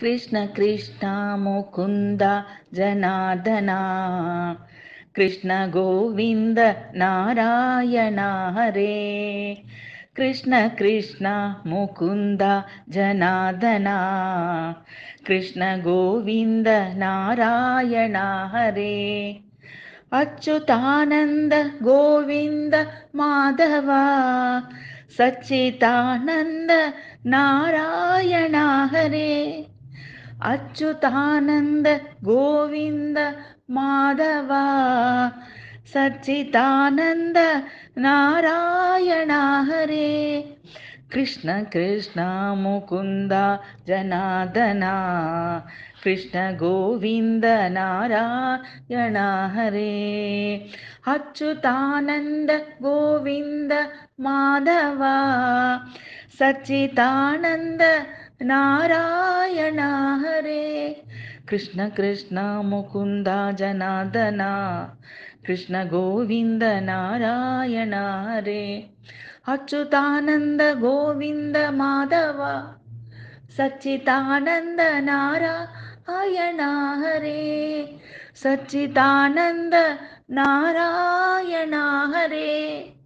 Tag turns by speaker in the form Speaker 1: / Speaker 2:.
Speaker 1: कृष्ण कृष्ण मुकुन्द जनार्दना कृष्ण गोविन्द नारायण हरे कृष्ण कृष्ण मुकुन्द जनार्दना कृष्ण गोविन्द नारायण हरे अच्युतानन्द गोविन्द माधव सच्चिदानन्द नारायण हरे अच्युतानन्द गोविन्द माधवा सच्चिदानन्द नारायण हरे कृष्ण कृष्ण मुकुन्द जनादना कृष्ण गोविन्द नारायण हरे अच्युतानन्द गोविन्द माधवा सच्चिदानन्द नारायणा हरे कृष्ण कृष्ण मुकुन्द जनादना कृष्ण गोविन्द नारायण हरे अच्युतानन्द गोविन्द माधव सच्चिदानन्द नारायणा हरे सच्चिदानन्द नारायण हरे